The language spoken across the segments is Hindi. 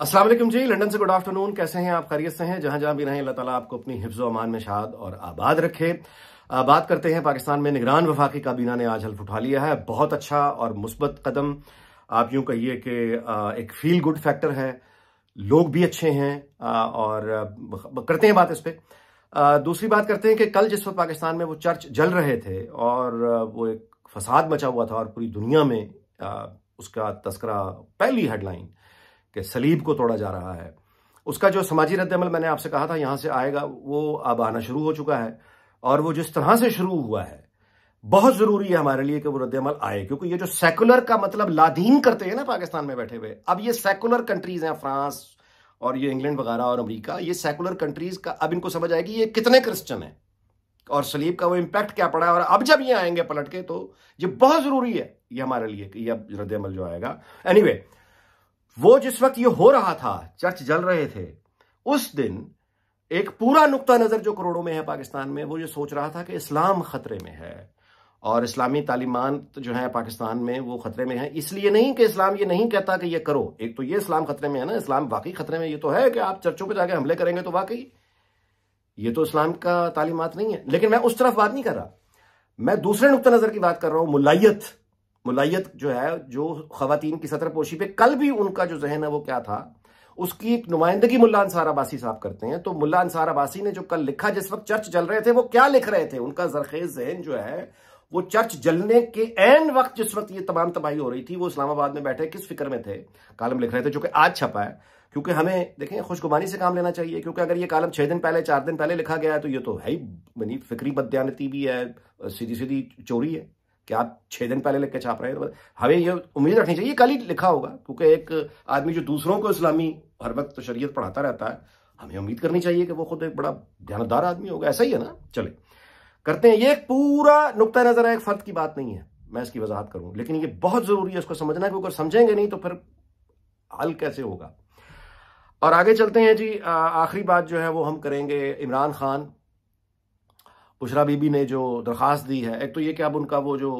असला जी लंदन से गुड आफ्टरनून कैसे हैं आप खैरियत से हैं जहां जहां भी रहें अल्लाह ताला आपको अपनी हिफ्ज अमान में शाद और आबाद रखे आ, बात करते हैं पाकिस्तान में निगरान वफाकी काबीना ने आज हल्फ उठा लिया है बहुत अच्छा और मुस्बत कदम आप यूं कहिए कि एक फील गुड फैक्टर है लोग भी अच्छे हैं आ, और करते हैं बात इस पर दूसरी बात करते हैं कि कल जिस वक्त पाकिस्तान में वो चर्च जल रहे थे और वो एक फसाद मचा हुआ था और पूरी दुनिया में उसका तस्करा पहली हेडलाइन कि सलीब को तोड़ा जा रहा है उसका जो समाजी रद्दमल मैंने आपसे कहा था यहां से आएगा वो अब आना शुरू हो चुका है और वो जिस तरह से शुरू हुआ है बहुत जरूरी है हमारे लिए कि वो रद्दमल आए क्योंकि ये जो सेकुलर का मतलब लादीन करते हैं ना पाकिस्तान में बैठे हुए अब ये सेकुलर कंट्रीज हैं फ्रांस और ये इंग्लैंड वगैरह और अमरीका ये सेकुलर कंट्रीज का अब इनको समझ आएगी ये कितने क्रिश्चियन है और सलीब का वो इम्पैक्ट क्या पड़ा है और अब जब ये आएंगे पलट के तो ये बहुत जरूरी है ये हमारे लिए कि ये रद्दमल जो आएगा एनी anyway, वो जिस वक्त ये हो रहा था चर्च जल रहे थे उस दिन एक पूरा नुकता नज़र जो करोड़ों में है पाकिस्तान में वो ये सोच रहा था कि इस्लाम खतरे में है और इस्लामी तालीमात जो है पाकिस्तान में वो खतरे में है इसलिए नहीं कि इस्लाम ये नहीं कहता कि ये करो एक तो ये इस्लाम खतरे में है ना इस्लाम वाकई खतरे में ये तो है कि आप चर्चों पर जाके हमले करेंगे तो वाकई ये तो इस्लाम का तालीमत नहीं है लेकिन मैं उस तरफ बात नहीं कर रहा मैं दूसरे नुकता नज़र की बात कर रहा हूं मुलायत मुलायत जो है जो खातन की सतर पोशी पे कल भी उनका जो जहन है वो क्या था उसकी एक नुमाइंदगी मुला अंसार अबासी साहब करते हैं तो मुला अंसार अबासी ने जो कल लिखा जिस वक्त चर्च जल रहे थे वो क्या लिख रहे थे उनका जरखेज जहन जो है वो चर्च जलने के एन वक्त जिस वक्त ये तमाम तबाही हो रही थी वो इस्लामाबाद में बैठे किस फिक्र में थे कालम लिख रहे थे जो कि आज छपा है क्योंकि हमें देखें खुशगुमानी से काम लेना चाहिए क्योंकि अगर ये कालम छह दिन पहले चार दिन पहले लिखा गया है तो ये तो है ही बनी फिक्री बदयानती भी है सीधी सीधी चोरी है कि आप छः दिन पहले लिख के छाप रहे हैं तो हमें यह उम्मीद रखनी चाहिए कल ही लिखा होगा क्योंकि एक आदमी जो दूसरों को इस्लामी हर वक्त तो शरीयत पढ़ाता रहता है हमें उम्मीद करनी चाहिए कि वो खुद एक बड़ा ध्यानदार आदमी होगा ऐसा ही है ना चले करते हैं ये एक पूरा नुकता नज़र है एक फ़र्द की बात नहीं है मैं इसकी वजाहत करूं लेकिन ये बहुत ज़रूरी है उसको समझना क्योंकि समझेंगे नहीं तो फिर हल कैसे होगा और आगे चलते हैं जी आखिरी बात जो है वो हम करेंगे इमरान खान बुशरा बीबी ने जो दरख्वास्त दी है एक तो ये कि अब उनका वो जो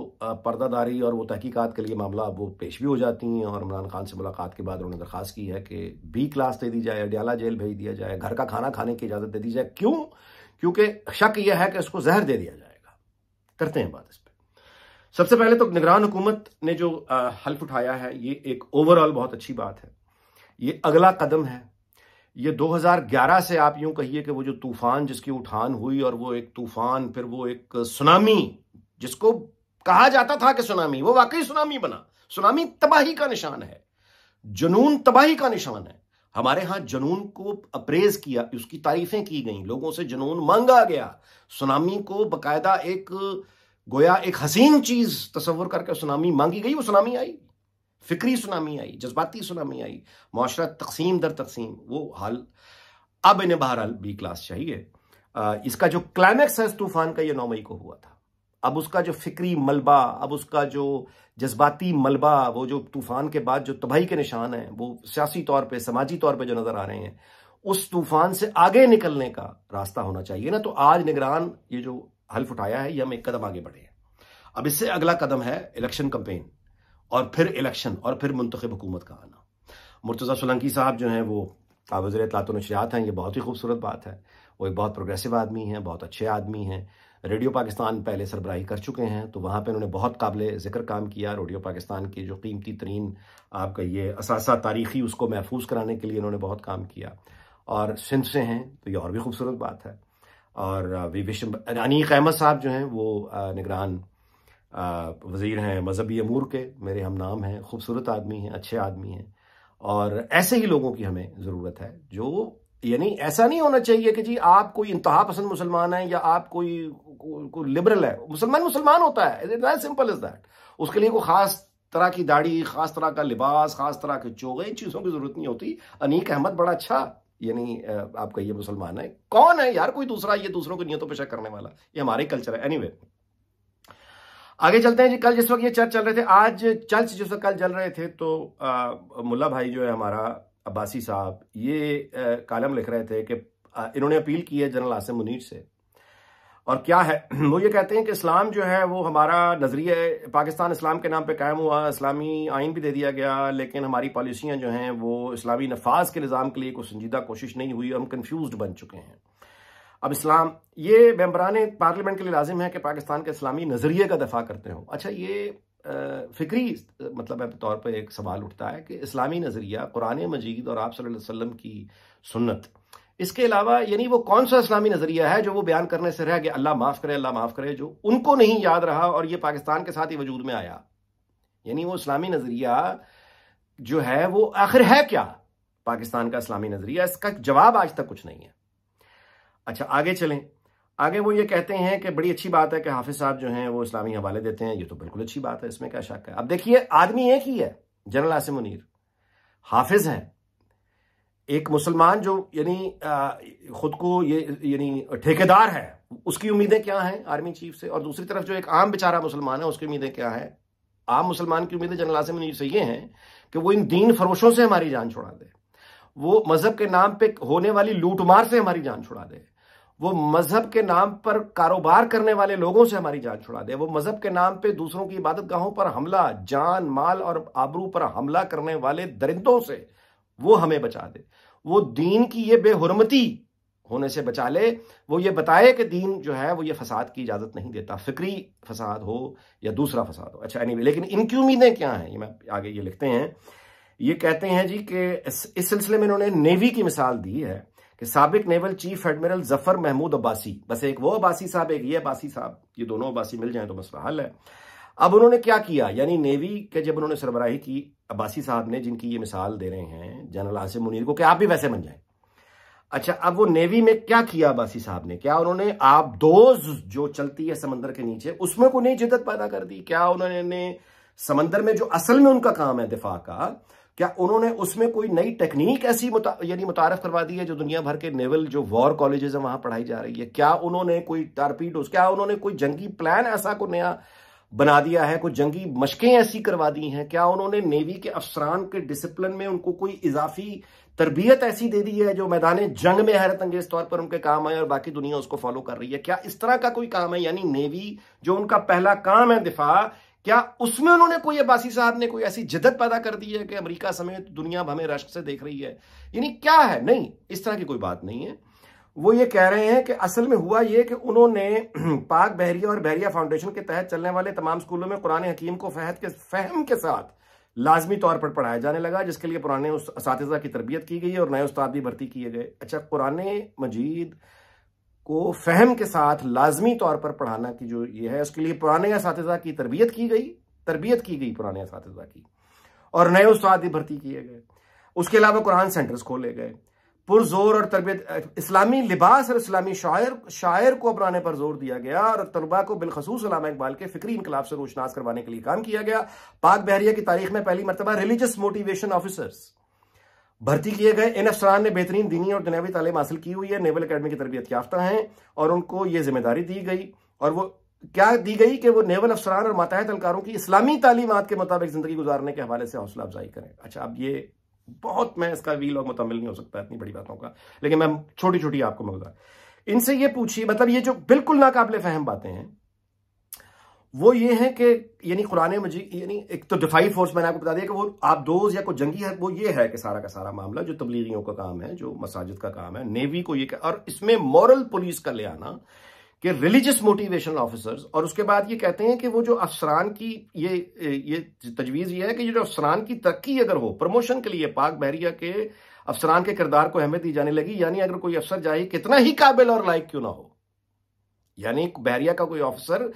पर्दादारी और वो तहकीकात के लिए मामला वो पेश भी हो जाती हैं और इमरान खान से मुलाकात के बाद उन्होंने दरख्वास्त की है कि बी क्लास दे दी जाए अडियाला जेल भेज दिया जाए घर का खाना खाने की इजाज़त दे दी जाए क्यों क्योंकि शक यह है कि उसको जहर दे दिया जाएगा करते हैं बात इस पर सबसे पहले तो निगरान हुकूमत ने जो हल्फ उठाया है ये एक ओवरऑल बहुत अच्छी बात है ये अगला कदम है ये 2011 से आप यूं कहिए कि वो जो तूफान जिसकी उठान हुई और वो एक तूफान फिर वो एक सुनामी जिसको कहा जाता था कि सुनामी वो वाकई सुनामी बना सुनामी तबाही का निशान है जुनून तबाही का निशान है हमारे यहां जुनून को अप्रेज किया उसकी तारीफें की गई लोगों से जुनून मांगा गया सुनामी को बकायदा एक गोया एक हसीन चीज तस्वर करके सुनामी मांगी गई वो सुनामी आई फिक्री सुनामी आई जज्बाती सुनामी आई माशरा तकसीम दर तकसीम वो हाल अब इन्हें बहरहाल बी क्लास चाहिए इसका जो क्लाइमैक्स है इस तूफान का ये नौ मई को हुआ था अब उसका जो फिक्री मलबा अब उसका जो जज्बाती मलबा वो जो तूफान के बाद जो तबाही के निशान हैं वो सियासी तौर पे समाजी तौर पे जो नज़र आ रहे हैं उस तूफान से आगे निकलने का रास्ता होना चाहिए ना तो आज निगरान ये जो हल्फ उठाया है ये हम एक कदम आगे बढ़े हैं अब इससे अगला कदम है इलेक्शन कंपेन और फिर इलेक्शन और फिर मुंतब हुकूमत का आना मुर्तज़ा सोलंकी साहब जो हैं वो वजर तलात नशरियात हैं ये बहुत ही खूबसूरत बात है वो एक बहुत प्रोग्रेसिव आदमी हैं बहुत अच्छे आदमी हैं रेडियो पाकिस्तान पहले सरबराही कर चुके हैं तो वहाँ पर उन्होंने बहुत काबिल ज़िक्र काम किया रेडियो पाकिस्तान की जो कीमती तरीन आपका ये असासा तारीखी उसको महफूज कराने के लिए उन्होंने बहुत काम किया और सिंध से हैं तो ये और भी खूबसूरत बात है और वी अनीक अहमद साहब जो हैं वो निगरान वज़ीर हैं मजहबी अमूर के मेरे हम नाम हैं खूबसूरत आदमी हैं अच्छे आदमी हैं और ऐसे ही लोगों की हमें ज़रूरत है जो यानी ऐसा नहीं होना चाहिए कि जी आप कोई इंतहा पसंद मुसलमान है या आप कोई कोई को लिबरल है मुसलमान मुसलमान होता है it as simple is that उसके लिए कोई खास तरह की दाढ़ी खास तरह का लिबास खास तरह के चोगे इन चीज़ों की ज़रूरत नहीं होती अनीक अहमद बड़ा अच्छा यानी आपका ये मुसलमान है कौन है यार कोई दूसरा ये दूसरों की नियतों पेशा करने वाला ये हमारे कल्चर है एनी anyway, आगे चलते हैं जी कल जिस वक्त ये चर्च चल रहे थे आज चर्च जिस वक्त कल चल रहे थे तो मुल्ला भाई जो है हमारा अब्बासी साहब ये कालम लिख रहे थे कि इन्होंने अपील की है जनरल आसिम मुनीर से और क्या है वो ये कहते हैं कि इस्लाम जो है वो हमारा नज़रिया पाकिस्तान इस्लाम के नाम पे कायम हुआ इस्लामी आइन भी दे दिया गया लेकिन हमारी पॉलिसियां जो हैं वो इस्लामी नफाज के निज़ाम के लिए कोई संजीदा कोशिश नहीं हुई हम कन्फ्यूज बन चुके हैं अब इस्लाम ये मेम्बरान पार्लियामेंट के लिए लाजिम है कि पाकिस्तान के इस्लामी नज़रिए का दफा करते हो अच्छा ये फिक्री मतलब तौर पर एक सवाल उठता है कि इस्लामी नज़रिया कुरान मजीद और आप सल्लल्लाहु अलैहि वसल्लम की सुन्नत इसके अलावा यानी वो कौन सा इस्लामी नज़रिया है जो वो बयान करने से रह गया अल्लाह माफ़ करे अल्लाह माफ़ करे जो उनको नहीं याद रहा और ये पाकिस्तान के साथ ही वजूद में आया यानी वो इस्लामी नज़रिया जो है वो आखिर है क्या पाकिस्तान का इस्लामी नज़रिया इसका जवाब आज तक कुछ नहीं है अच्छा आगे चलें आगे वो ये कहते हैं कि बड़ी अच्छी बात है कि हाफिज साहब जो हैं वो इस्लामी हवाले देते हैं ये तो बिल्कुल अच्छी बात है इसमें क्या शक है अब देखिए आदमी एक ही है जनरल आसिम मुनीर हाफिज है एक मुसलमान जो यानी खुद को ये यानी ठेकेदार है उसकी उम्मीदें क्या हैं आर्मी चीफ से और दूसरी तरफ जो एक आम बेचारा मुसलमान है उसकी उम्मीदें क्या है आम मुसलमान की उम्मीदें जनरल आसिम मुनीर से ये हैं कि वो इन दीन फरोशों से हमारी जान छुड़ा दे वो मजहब के नाम पे होने वाली लूटमार से हमारी जान छुड़ा दे वो मजहब के नाम पर कारोबार करने वाले लोगों से हमारी जान छुड़ा दे वो मजहब के नाम पे दूसरों की इबादत गाहों पर हमला जान माल और आबरू पर हमला करने वाले दरिंदों से वो हमें बचा दे वो दीन की ये बेहरमती होने से बचा ले वो ये बताए कि दीन जो है वो ये फसाद की इजाज़त नहीं देता फिक्री फसाद हो या दूसरा फसाद हो अच्छा एनीवे लेकिन इनकी उम्मीदें क्या हैं ये मैं आगे ये लिखते हैं ये कहते हैं जी कि इस सिलसिले में इन्होंने नेवी की मिसाल दी है कि सबक naval chief admiral Zafar Mahmood Abbasi बस एक वो अब्बासी साहब एक ये अब्बासी साहब ये दोनों अब्बासी मिल जाए तो मसला हल है अब उन्होंने क्या किया यानी नेवी के जब उन्होंने सरबराही की अब्बासी साहब ने जिनकी ये मिसाल दे रहे हैं जनरल आसिम मुनीर को कि आप भी वैसे बन जाए अच्छा अब वो नेवी में क्या किया अब्बासी साहब ने क्या उन्होंने आप दोज जो चलती है समंदर के नीचे उसमें को नई जिदत पैदा कर दी क्या उन्होंने समंदर में जो असल में उनका काम है दिफा का क्या उन्होंने उसमें कोई नई टेक्निक ऐसी मुता, यानी मुतारफ करवा दी है जो दुनिया भर के नेवल जो वॉर कॉलेजेस है वहां पढ़ाई जा रही है क्या उन्होंने कोई टारपीट क्या उन्होंने कोई जंगी प्लान ऐसा को नया बना दिया है कोई जंगी मशकें ऐसी करवा दी हैं क्या उन्होंने नेवी के अफसरान के डिसिप्लिन में उनको कोई इजाफी तरबियत ऐसी दे दी है जो मैदान जंग में हैरत अंगेज तौर पर उनके काम आए और बाकी दुनिया उसको फॉलो कर रही है क्या इस तरह का कोई काम है यानी नेवी जो उनका पहला काम है दिफा क्या उसमें उन्होंने कोई अब्बासी साहब ने कोई ऐसी जिदत पैदा कर दी है कि अमेरिका समेत दुनिया हमें रश्क से देख रही है यानी क्या है नहीं इस तरह की कोई बात नहीं है वो ये कह रहे हैं कि असल में हुआ ये कि उन्होंने पाक बहरिया और बहरिया फाउंडेशन के तहत चलने वाले तमाम स्कूलों में कुरान हकीम को फहद के फहम के साथ लाजमी तौर पर पढ़ाया जाने लगा जिसके लिए पुराने उस की तरबियत की गई और नए उस्ताद भी भर्ती किए गए अच्छा कुरान मजीद को फहम के साथ लाजमी तौर पर पढ़ाना की जो ये है उसके लिए पुराने इस की तरबियत की गई तरबियत की गई पुराने इस की और नए उस्ताद भी भर्ती किए गए उसके अलावा कुरान सेंटर्स खोले गए पुरजोर और तरबियत इस्लामी लिबास और इस्लामी शायर शायर को अपनाने पर जोर दिया गया और तलबा को बिलखसूस अलामा इकबाल के फिक्री इनकलाब से रोशनास करवाने के लिए काम किया गया पाक बहरिया की तारीख में पहली मरतबा रिलीजियस मोटिवेशन ऑफिसर्स भर्ती किए गए इन अफसरान ने बेहतरीन दीनी और दुनियावी तालीम हासिल की हुई है नेवल अकेडमी की तरबियत याफ्ता हैं और उनको ये जिम्मेदारी दी गई और वो क्या दी गई कि वो नेवल अफसरान और मातहत अलकारों की इस्लामी तालीमत के मुताबिक ज़िंदगी गुजारने के हवाले से हौसला अफजाई करें अच्छा अब ये बहुत मैं इसका वील और मुतमिल नहीं हो सकता इतनी बड़ी बातों का लेकिन मैं छोटी छोटी आपको मिलता इनसे ये पूछिए मतलब ये जो बिल्कुल नाकाबले फहम बातें हैं वो ये है कि यानी कुरान मजीद यानी एक तो डिफाई फोर्स मैंने आपको बता दिया कि वो आप दोज या कोई जंगी है वो ये है कि सारा का सारा मामला जो तबलीगियों का काम है जो मसाजिद का काम है नेवी को ये कर, और इसमें मॉरल पुलिस का ले आना कि रिलीजियस मोटिवेशन ऑफिसर्स और उसके बाद ये कहते हैं कि वो जो अफसरान की ये ये तजवीज़ ये है कि ये जो अफसरान की तरक्की अगर हो प्रमोशन के लिए पाक बहरिया के अफसरान के किरदार को अहमियत दी जाने लगी यानी अगर कोई अफसर जाए कितना ही काबिल और लायक क्यों ना हो यानी बहरिया का कोई ऑफिसर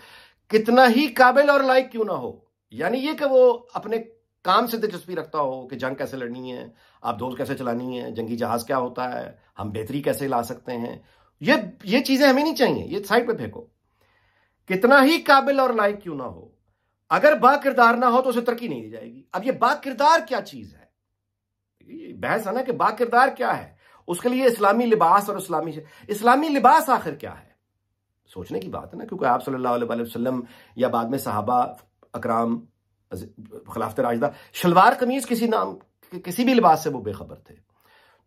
कितना ही काबिल और लायक क्यों ना हो यानी ये कि वो अपने काम से दिलचस्पी रखता हो कि जंग कैसे लड़नी है आप दोस्त कैसे चलानी है जंगी जहाज क्या होता है हम बेहतरी कैसे ला सकते हैं ये ये चीजें हमें नहीं चाहिए ये साइड पे फेंको कितना ही काबिल और लायक क्यों ना हो अगर बा किरदार ना हो तो उसे तरक्की नहीं दी जाएगी अब ये बा किरदार क्या चीज है बहस है ना कि बा किरदार क्या है उसके लिए इस्लामी लिबास और इस्लामी इस्लामी लिबास आखिर क्या है सोचने की बात है ना क्योंकि आप सल्लल्लाहु अलैहि वसल्लम या बाद में साहबा अकराम खिलाफत राजदा शलवार कमीज किसी नाम किसी भी लिबास से वो बेखबर थे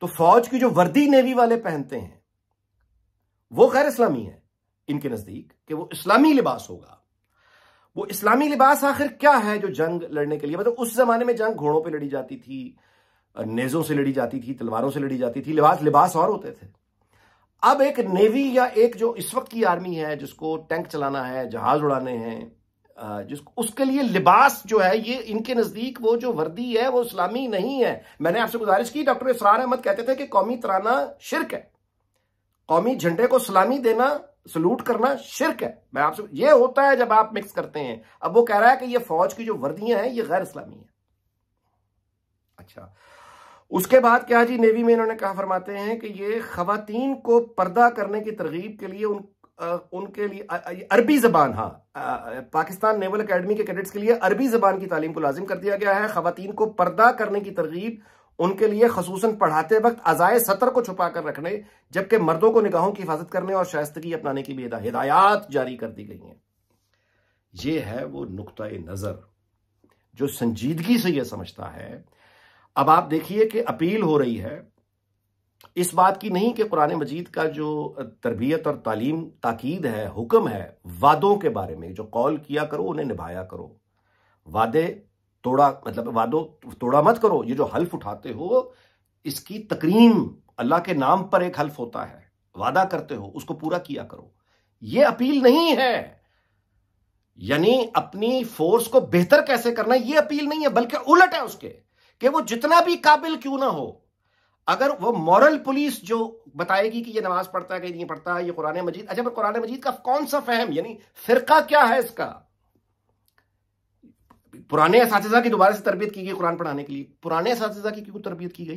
तो फौज की जो वर्दी नेवी वाले पहनते हैं वो गैर इस्लामी है इनके नजदीक कि वो इस्लामी लिबास होगा वो इस्लामी लिबास आखिर क्या है जो जंग लड़ने के लिए मतलब उस जमाने में जंग घोड़ों पे लड़ी जाती थी नेजों से लड़ी जाती थी तलवारों से लड़ी जाती थी लिबास लिबास और होते थे अब एक नेवी या एक जो इस वक्त की आर्मी है जिसको टैंक चलाना है जहाज उड़ाने हैं जिसको उसके लिए लिबास जो है ये इनके नजदीक वो जो वर्दी है वो इस्लामी नहीं है मैंने आपसे गुजारिश की डॉक्टर इसरार अहमद कहते थे कि कौमी तराना शिरक है कौमी झंडे को सलामी देना सलूट करना शिरक है मैं आपसे ये होता है जब आप मिक्स करते हैं अब वो कह रहा है कि ये फौज की जो वर्दियां हैं ये गैर इस्लामी है अच्छा उसके बाद क्या जी नेवी में इन्होंने कहा फरमाते हैं कि ये खातन को पर्दा करने की तरगीब के लिए उन आ, उनके लिए अरबी जबान हाँ पाकिस्तान नेवल अकेडमी के कैडेट्स के लिए अरबी जबान की तालीम को लाजिम कर दिया गया है खातन को पर्दा करने की तरगीब उनके लिए खसूस पढ़ाते वक्त अजाय सतर को छुपा कर रखने जबकि मर्दों को निगाहों की हिफाजत करने और शायस्तगी अपनाने की भी हिदायत जारी कर दी गई हैं ये है वो नुकता नज़र जो संजीदगी से यह समझता है अब आप देखिए कि अपील हो रही है इस बात की नहीं कि कुरान मजीद का जो तरबियत और तालीम ताकीद है हुक्म है वादों के बारे में जो कॉल किया करो उन्हें निभाया करो वादे तोड़ा मतलब वादों तोड़ा मत करो ये जो हल्फ उठाते हो इसकी तकरीम अल्लाह के नाम पर एक हल्फ होता है वादा करते हो उसको पूरा किया करो ये अपील नहीं है यानी अपनी फोर्स को बेहतर कैसे करना ये अपील नहीं है बल्कि उलट है उसके कि वो जितना भी काबिल क्यों ना हो अगर वो मॉरल पुलिस जो बताएगी कि ये नमाज पढ़ता है कि नहीं पढ़ता है ये कुरान मजीद अच्छा कुरान मजीद का कौन सा फहम यानी फिरका क्या है इसका पुराने इस की दोबारा से तरबियत की गई कुरान पढ़ाने के लिए पुराने इस की क्यों तरबियत की गई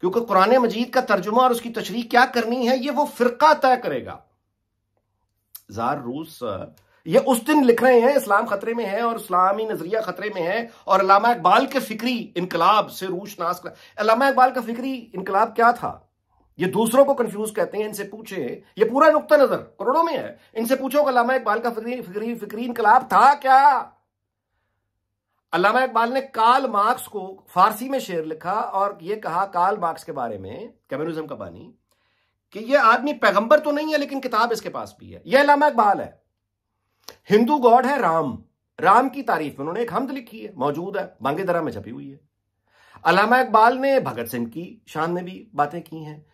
क्योंकि कुरान मजीद का तर्जुमा और उसकी तशरी क्या करनी है ये वो फिरका तय करेगा जार रूस ये उस दिन लिख रहे हैं इस्लाम खतरे में है और इस्लामी नजरिया खतरे में है और अलामा इकबाल के फिक्री इनकलाब से रूश नाश कर अलामा इकबाल का फिक्री इनकलाब क्या था ये दूसरों को कंफ्यूज कहते हैं इनसे पूछे ये पूरा नुकता नजर करोड़ों में है इनसे पूछो अलामा इकबाल का फिक्री फिक्री फिक्री इनकलाब था क्या अलामा इकबाल ने काल मार्क्स को फारसी में शेर लिखा और ये कहा काल मार्क्स के बारे में कम्युनिज्म का बानी कि ये आदमी पैगंबर तो नहीं है लेकिन किताब इसके पास भी है यह अलामा इकबाल है हिंदू गॉड है राम राम की तारीफ में उन्होंने एक हमद लिखी है मौजूद है बांगेदरा में छपी हुई है अलामा इकबाल ने भगत सिंह की शान में भी बातें की हैं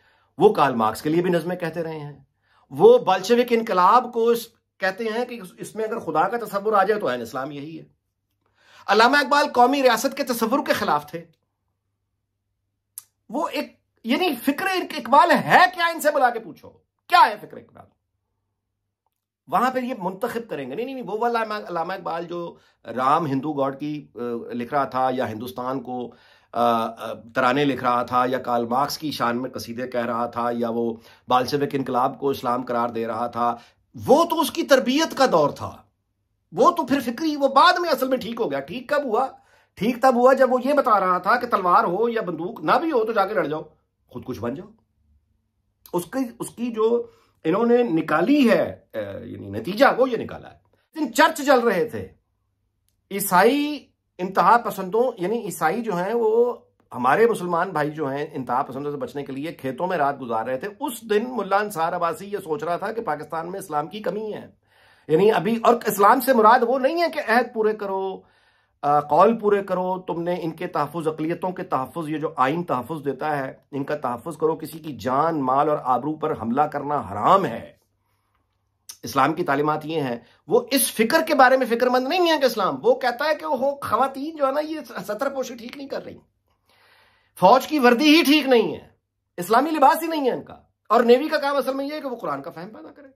वो काल मार्क्स के लिए भी नज़में कहते रहे हैं वो बल्शविक इनकलाब को कहते हैं कि इसमें अगर खुदा का तस्वुर आ जाए तो आन इस्लाम यही है अलामा इकबाल कौमी रियासत के तस्वुर के खिलाफ थे वो एक यानी फिक्र इकबाल है क्या इनसे बुला के पूछो क्या है फिक्र इकबाल वहां पर ये मुंतखब करेंगे नहीं नहीं वो वाला इकबाल जो राम हिंदू गॉड की लिख रहा था या हिंदुस्तान को तराने लिख रहा था या काल मार्क्स की शान में कसीदे कह रहा था या वो बालसविक इनकलाब को इस्लाम करार दे रहा था वो तो उसकी तरबियत का दौर था वो तो फिर फिक्री वो बाद में असल में ठीक हो गया ठीक कब हुआ ठीक तब हुआ जब वो ये बता रहा था कि तलवार हो या बंदूक ना भी हो तो जाके लड़ जाओ खुद कुछ बन जाओ उसकी उसकी जो इन्होंने निकाली है यानी नतीजा वो ये निकाला है लेकिन चर्च चल रहे थे ईसाई इंतहा पसंदों यानी ईसाई जो हैं वो हमारे मुसलमान भाई जो हैं इंतहा पसंदों से बचने के लिए खेतों में रात गुजार रहे थे उस दिन मुल्ला अंसार आबासी ये सोच रहा था कि पाकिस्तान में इस्लाम की कमी है यानी अभी और इस्लाम से मुराद वो नहीं है कि अहद पूरे करो कौल पूरे करो तुमने इनके तहफ़ अकलीतों के तहफ़ ये जो आइन तहफ़ देता है इनका तहफ़ करो किसी की जान माल और आबरू पर हमला करना हराम है इस्लाम की तालीमत ये हैं वो इस फिक्र के बारे में फिक्रमंद नहीं है कि इस्लाम वो कहता है कि वो खातन जो है ना ये सतर पोशी ठीक नहीं कर रही फौज की वर्दी ही ठीक नहीं है इस्लामी लिबास ही नहीं है इनका और नेवी का काम असल में यह है कि वो कुरान का फहम पैदा करें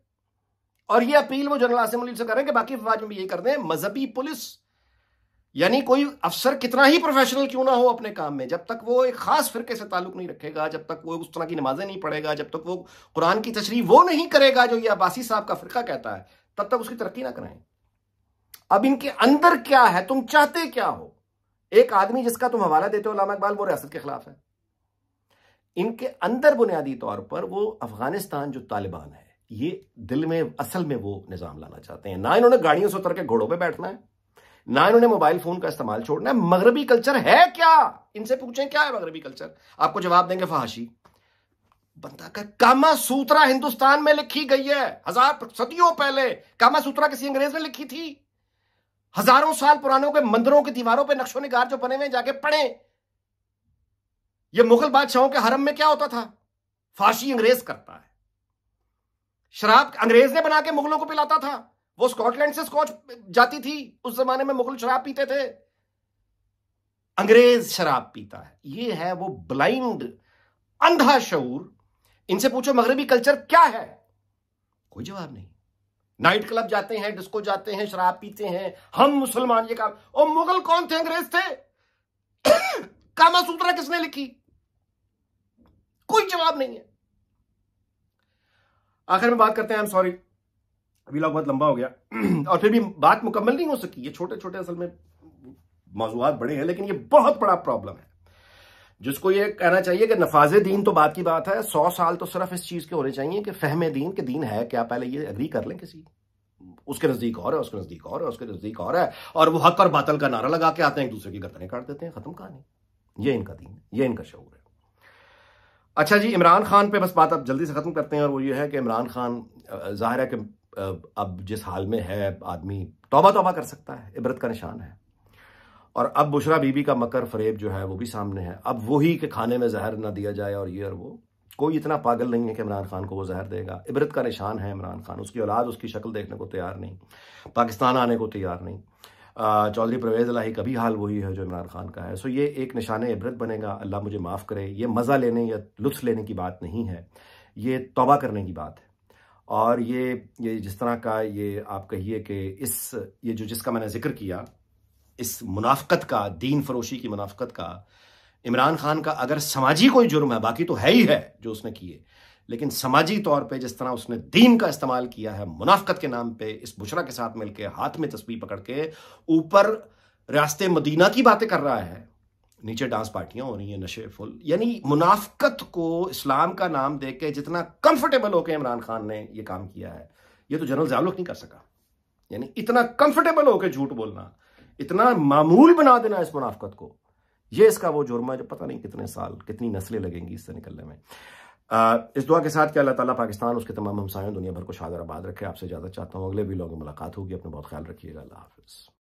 और ये अपील वो जनरल आसिम अली से करें कि बाकी फौज में भी ये कर दें मजहबी पुलिस यानी कोई अफसर कितना ही प्रोफेशनल क्यों ना हो अपने काम में जब तक वो एक खास फिरके से ताल्लुक नहीं रखेगा जब तक वो उस तरह की नमाजें नहीं पढ़ेगा जब तक वो कुरान की तशरी वो नहीं करेगा जो ये अब्बासी साहब का फिरका कहता है तब तक उसकी तरक्की ना कराएं अब इनके अंदर क्या है तुम चाहते क्या हो एक आदमी जिसका तुम हवाला देते हो लामा इकबाल वो रियासत के खिलाफ है इनके अंदर बुनियादी तौर पर वो अफगानिस्तान जो तालिबान है ये दिल में असल में वो निज़ाम लाना चाहते हैं ना इन्होंने गाड़ियों से उतर के घोड़ों पर बैठना है ना इन्होंने मोबाइल फोन का इस्तेमाल छोड़ना है मगरबी कल्चर है क्या इनसे पूछें क्या है मगरबी कल्चर आपको जवाब देंगे फहाशी बंदा का कामा सूत्रा हिंदुस्तान में लिखी गई है हजार सदियों पहले कामा सूत्रा किसी अंग्रेज ने लिखी थी हजारों साल पुरानों के मंदिरों की दीवारों पर नक्शो निगार जो बने हुए जाके पढ़े ये मुगल बादशाहों के हरम में क्या होता था फांसी अंग्रेज करता है शराब अंग्रेज ने बना के मुगलों को पिलाता था वो स्कॉटलैंड से स्कॉच जाती थी उस जमाने में मुगल शराब पीते थे अंग्रेज शराब पीता है ये है वो ब्लाइंड अंधा शूर इनसे पूछो मगरबी कल्चर क्या है कोई जवाब नहीं नाइट क्लब जाते हैं डिस्को जाते हैं शराब पीते हैं हम मुसलमान ये काम और मुगल कौन थे अंग्रेज थे कामा सूत्रा किसने लिखी कोई जवाब नहीं है आखिर में बात करते हैं आई एम सॉरी व्लॉग बहुत लंबा हो गया और फिर भी बात मुकम्मल नहीं हो सकी ये छोटे छोटे असल में मौजूद बड़े हैं लेकिन ये बहुत बड़ा प्रॉब्लम है जिसको ये कहना चाहिए कि नफाज दीन तो बात की बात है सौ साल तो सिर्फ इस चीज़ के होने चाहिए कि फहम दीन के दीन है क्या पहले ये एग्री कर लें किसी उसके नज़दीक और है उसके नज़दीक और है उसके नज़दीक और है और वो हक और बातल का नारा लगा के आते हैं एक दूसरे की गर्दने काट देते हैं ख़त्म कहानी ये इनका दीन है ये इनका शौर है अच्छा जी इमरान खान पे बस बात आप जल्दी से ख़त्म करते हैं और वो ये है कि इमरान खान जाहिर है कि अब जिस हाल में है आदमी तोबा तोबा कर सकता है इबरत का निशान है और अब बुशरा बीबी का मकर फरेब जो है वो भी सामने है अब वही के खाने में जहर ना दिया जाए और ये और वो कोई इतना पागल नहीं है कि इमरान खान को वो जहर देगा इबरत का निशान है इमरान खान उसकी औलाद उसकी शक्ल देखने को तैयार नहीं पाकिस्तान आने को तैयार नहीं चौधरी परवेज़ लाही कभी हाल वही है जो इमरान खान का है सो ये एक निशान इबरत बनेगा अल्लाह मुझे माफ़ करे ये मज़ा लेने या लुत्फ लेने की बात नहीं है ये तोबा करने की बात है और ये ये जिस तरह का ये आप कहिए कि इस ये जो जिसका मैंने जिक्र किया इस मुनाफ़त का दीन फरोशी की मुनाफ़त का इमरान खान का अगर समाजी कोई जुर्म है बाकी तो है ही है जो उसने किए लेकिन समाजी तौर पे जिस तरह उसने दीन का इस्तेमाल किया है मुनाफ़त के नाम पे इस बुशरा के साथ मिलके हाथ में तस्वीर पकड़ के ऊपर रास्ते मदीना की बातें कर रहा है नीचे डांस पार्टियां हो रही हैं नशे फुल यानी मुनाफ्त को इस्लाम का नाम दे के जितना कंफर्टेबल होकर इमरान खान ने ये काम किया है ये तो जनरल जावलक नहीं कर सका यानी इतना कंफर्टेबल होकर झूठ बोलना इतना मामूल बना देना इस मुनाफ्त को ये इसका वो जुर्म है जो पता नहीं कितने साल कितनी नस्लें लगेंगी इससे निकलने में आ, इस दुआ के साथ कि अल्लाह ताला पाकिस्तान उसके तमाम हमसायों दुनिया भर को शादर आबाद रखे आपसे ज़्यादा चाहता हूँ अगले लोगों में मुलाकात होगी अपने बहुत ख्याल रखिएगा अल्लाह हाफिज़